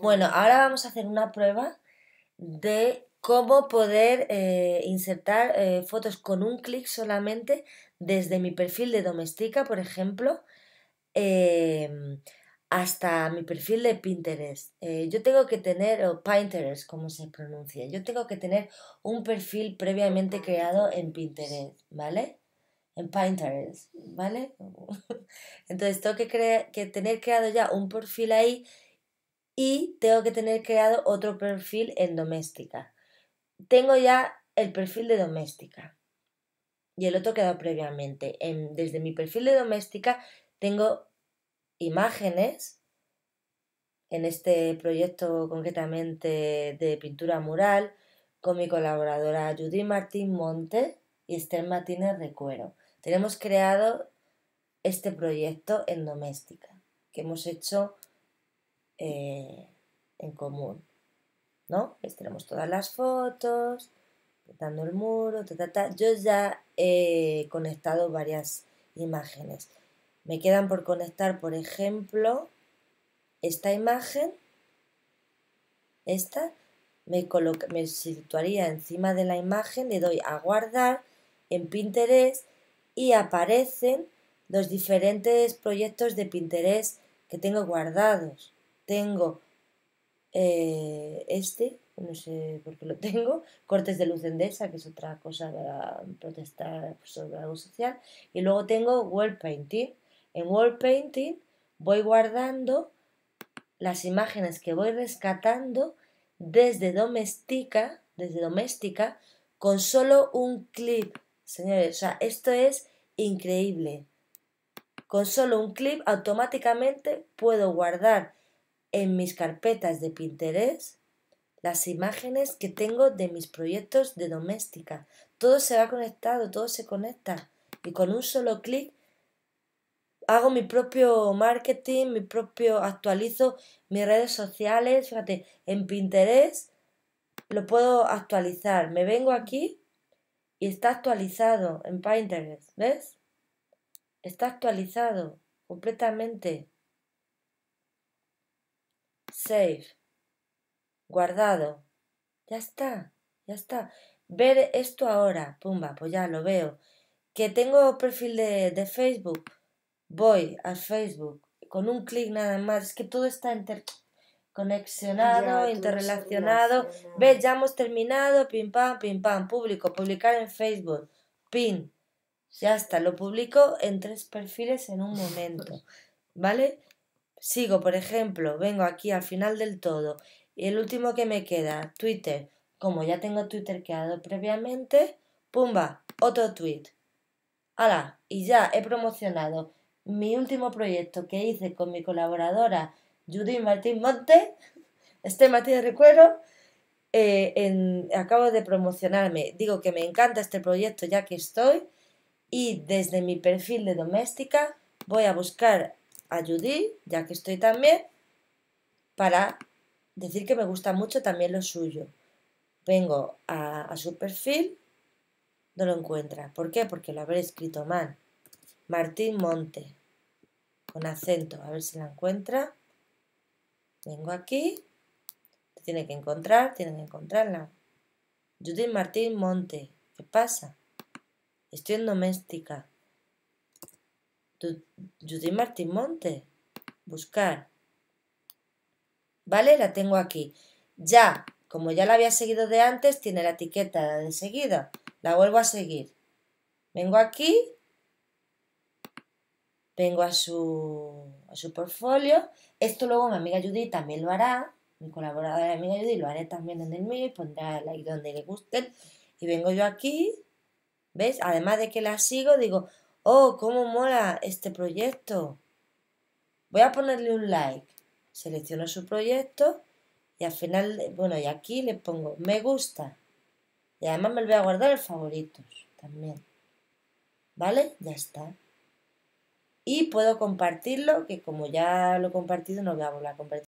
Bueno, ahora vamos a hacer una prueba de cómo poder eh, insertar eh, fotos con un clic solamente desde mi perfil de doméstica, por ejemplo, em, hasta mi perfil de Pinterest. Eh, yo tengo que tener, o Pinterest, como se pronuncia, yo tengo que tener un perfil previamente creado en Pinterest, ¿vale? En Pinterest, ¿vale? Entonces tengo que, que tener creado ya un perfil ahí y tengo que tener creado otro perfil en doméstica. Tengo ya el perfil de doméstica y el otro quedado previamente. desde mi perfil de doméstica tengo imágenes en este proyecto concretamente de pintura mural con mi colaboradora Judith Martín Monte y Esther Martínez Recuero. Tenemos creado este proyecto en doméstica que hemos hecho eh, en común. ¿No? Pues tenemos todas las fotos, dando el muro, ta, Yo ya he conectado varias imágenes. Me quedan por conectar, por ejemplo, esta imagen, esta, me situaría encima de la imagen, le doy a guardar en Pinterest y aparecen los diferentes proyectos de Pinterest que tengo guardados. Tengo eh, este, no sé por qué lo tengo, cortes de luz endesa, que es otra cosa para protestar pues, sobre algo social. Y luego tengo World painting. En World painting voy guardando las imágenes que voy rescatando desde doméstica, desde doméstica, con solo un clip. Señores, o sea, esto es increíble. Con solo un clip automáticamente puedo guardar en mis carpetas de Pinterest las imágenes que tengo de mis proyectos de doméstica. Todo se va conectado, todo se conecta. Y con un solo clic hago mi propio marketing, mi propio actualizo mis redes sociales, fíjate, en Pinterest lo puedo actualizar. Me vengo aquí y está actualizado en Pinterest, ¿ves? Está actualizado completamente save, guardado. Ya está, ya está. Ver esto ahora, pumba, pues ya lo veo. Que tengo perfil de, de Facebook, voy a Facebook, con un clic nada más, es que todo está interconexionado, interrelacionado. Ves, ya hemos terminado, pim pam, pim pam, público, publicar en Facebook, pin. Ya está, lo publico en tres perfiles en un momento. ¿Vale? Sigo, por ejemplo, vengo aquí al final del todo y el último que me queda, Twitter. Como ya tengo Twitter creado previamente, pumba, otro tweet. ¡Hala! Y ya he promocionado mi último proyecto que hice con mi colaboradora Judith Martín Monte, este Martín recuerdo, eh, en, acabo de promocionarme. Digo que me encanta este proyecto ya que estoy. Y desde mi perfil de doméstica voy a buscar Ayudí, ya que estoy también, para decir que me gusta mucho también lo suyo. Vengo a, su perfil, no lo encuentra. ¿Por qué? Porque lo habré escrito mal. Martín Monte, con acento, a ver si la encuentra. Vengo aquí, tiene que encontrar, tiene que encontrarla. Judith Martín Monte, ¿qué pasa? Estoy en doméstica. Judy Martín Monte. Buscar. ¿Vale? La tengo aquí. Ya, como ya la había seguido de antes, tiene la etiqueta de seguida. La vuelvo a seguir. Vengo aquí. Vengo a su, a su portfolio. Esto luego mi amiga Judy también lo hará. Mi colaboradora mi amiga Judy lo haré también en el mío y pondrá like donde le guste Y vengo yo aquí. ves, Además de que la sigo, digo, oh, cómo mola este proyecto. Voy a ponerle un like. Selecciono su proyecto y al final, bueno, y aquí le pongo me gusta. Y además me lo voy a guardar en favoritos también. ¿Vale? Ya está. Y puedo compartirlo, que como ya lo he compartido, no voy a volver a compartir.